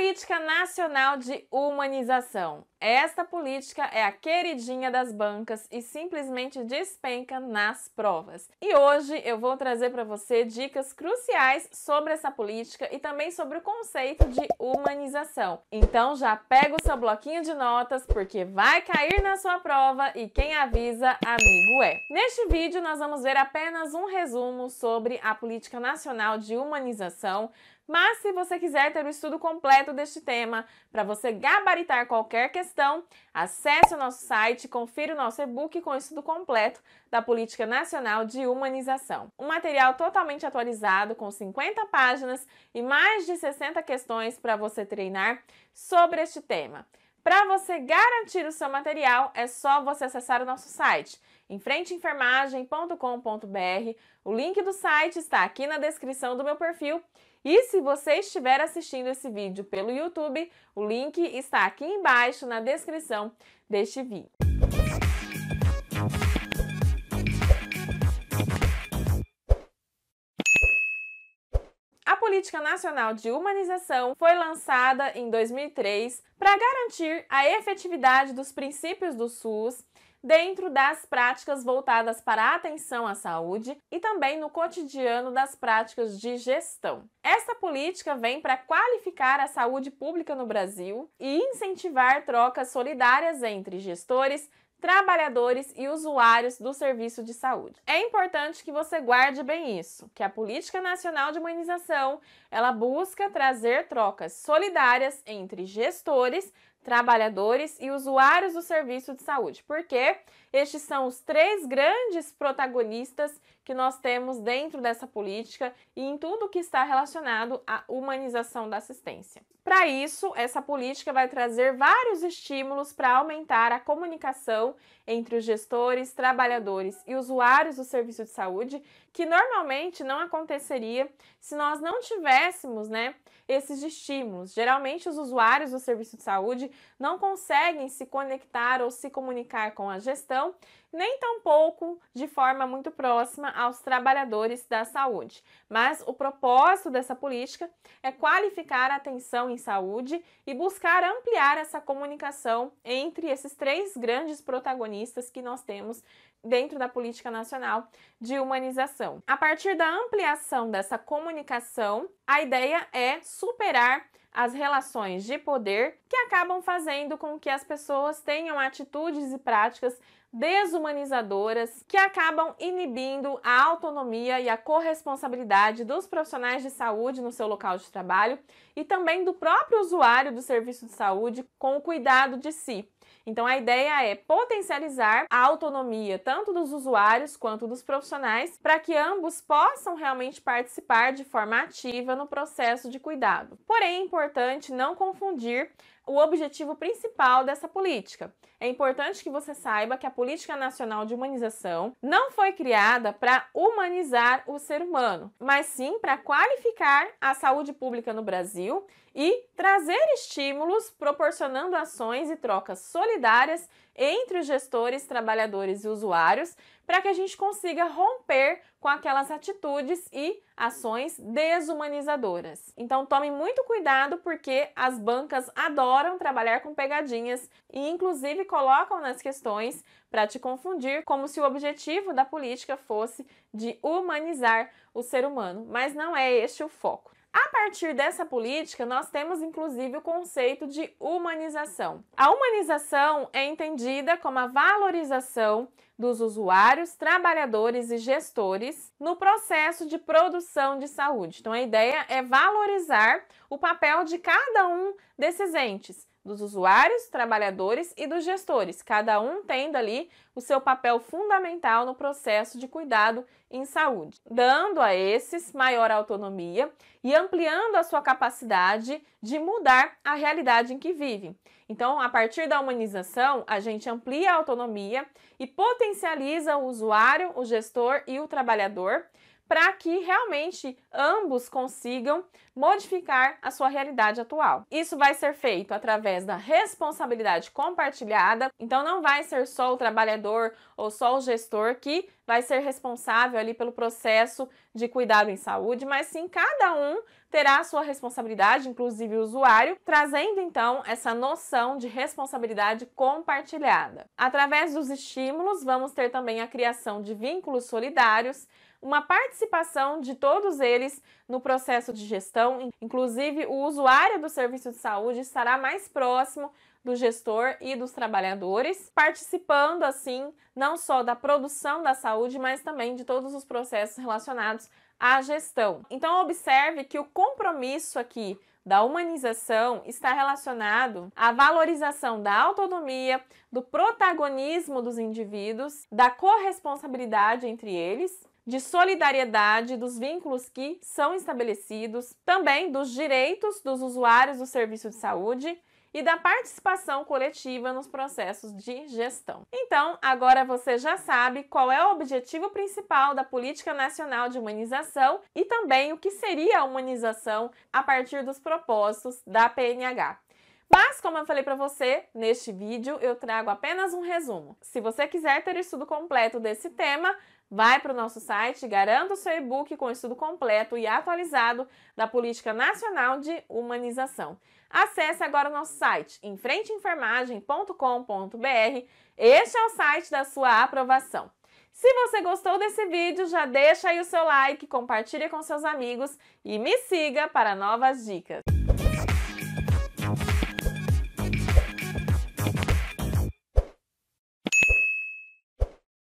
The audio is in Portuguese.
Política Nacional de Humanização. Esta política é a queridinha das bancas e simplesmente despenca nas provas. E hoje eu vou trazer para você dicas cruciais sobre essa política e também sobre o conceito de humanização. Então já pega o seu bloquinho de notas porque vai cair na sua prova e quem avisa, amigo é. Neste vídeo nós vamos ver apenas um resumo sobre a Política Nacional de Humanização, mas se você quiser ter o estudo completo deste tema para você gabaritar qualquer questão questão, acesse o nosso site, confira o nosso e-book com o estudo completo da Política Nacional de Humanização. Um material totalmente atualizado com 50 páginas e mais de 60 questões para você treinar sobre este tema. Para você garantir o seu material, é só você acessar o nosso site, enfrenteenfermagem.com.br. O link do site está aqui na descrição do meu perfil e se você estiver assistindo esse vídeo pelo YouTube, o link está aqui embaixo na descrição deste vídeo. A Política Nacional de Humanização foi lançada em 2003 para garantir a efetividade dos princípios do SUS dentro das práticas voltadas para a atenção à saúde e também no cotidiano das práticas de gestão. Esta política vem para qualificar a saúde pública no Brasil e incentivar trocas solidárias entre gestores, trabalhadores e usuários do serviço de saúde. É importante que você guarde bem isso, que a política nacional de imunização, ela busca trazer trocas solidárias entre gestores, trabalhadores e usuários do serviço de saúde, porque estes são os três grandes protagonistas que nós temos dentro dessa política e em tudo que está relacionado à humanização da assistência. Para isso, essa política vai trazer vários estímulos para aumentar a comunicação entre os gestores, trabalhadores e usuários do serviço de saúde, que normalmente não aconteceria se nós não tivéssemos, né, esses estímulos. Geralmente os usuários do serviço de saúde não conseguem se conectar ou se comunicar com a gestão, nem tampouco de forma muito próxima aos trabalhadores da saúde. Mas o propósito dessa política é qualificar a atenção em saúde e buscar ampliar essa comunicação entre esses três grandes protagonistas que nós temos dentro da política nacional de humanização. A partir da ampliação dessa comunicação, a ideia é superar as relações de poder que acabam fazendo com que as pessoas tenham atitudes e práticas desumanizadoras que acabam inibindo a autonomia e a corresponsabilidade dos profissionais de saúde no seu local de trabalho e também do próprio usuário do serviço de saúde com o cuidado de si. Então a ideia é potencializar a autonomia tanto dos usuários quanto dos profissionais para que ambos possam realmente participar de forma ativa no processo de cuidado. Porém, é importante não confundir o objetivo principal dessa política. É importante que você saiba que a Política Nacional de Humanização não foi criada para humanizar o ser humano, mas sim para qualificar a saúde pública no Brasil e trazer estímulos proporcionando ações e trocas solidárias entre os gestores, trabalhadores e usuários, para que a gente consiga romper com aquelas atitudes e ações desumanizadoras. Então tome muito cuidado porque as bancas adoram trabalhar com pegadinhas e inclusive colocam nas questões para te confundir como se o objetivo da política fosse de humanizar o ser humano, mas não é este o foco. A partir dessa política, nós temos inclusive o conceito de humanização. A humanização é entendida como a valorização dos usuários, trabalhadores e gestores no processo de produção de saúde. Então, a ideia é valorizar o papel de cada um desses entes, dos usuários, trabalhadores e dos gestores, cada um tendo ali o seu papel fundamental no processo de cuidado em saúde, dando a esses maior autonomia e ampliando a sua capacidade de mudar a realidade em que vivem. Então, a partir da humanização, a gente amplia a autonomia e potencializa o usuário, o gestor e o trabalhador para que realmente ambos consigam modificar a sua realidade atual. Isso vai ser feito através da responsabilidade compartilhada, então não vai ser só o trabalhador ou só o gestor que vai ser responsável ali pelo processo de cuidado em saúde, mas sim cada um terá a sua responsabilidade, inclusive o usuário, trazendo então essa noção de responsabilidade compartilhada. Através dos estímulos, vamos ter também a criação de vínculos solidários uma participação de todos eles no processo de gestão. Inclusive, o usuário do serviço de saúde estará mais próximo do gestor e dos trabalhadores, participando assim não só da produção da saúde, mas também de todos os processos relacionados à gestão. Então, observe que o compromisso aqui da humanização está relacionado à valorização da autonomia, do protagonismo dos indivíduos, da corresponsabilidade entre eles, de solidariedade dos vínculos que são estabelecidos, também dos direitos dos usuários do serviço de saúde e da participação coletiva nos processos de gestão. Então, agora você já sabe qual é o objetivo principal da Política Nacional de Humanização e também o que seria a humanização a partir dos propósitos da PNH. Mas, como eu falei para você, neste vídeo eu trago apenas um resumo. Se você quiser ter estudo completo desse tema, Vai para o nosso site, garanta o seu e-book com estudo completo e atualizado da Política Nacional de Humanização. Acesse agora o nosso site, enfrenteenfermagem.com.br. Este é o site da sua aprovação. Se você gostou desse vídeo, já deixa aí o seu like, compartilha com seus amigos e me siga para novas dicas.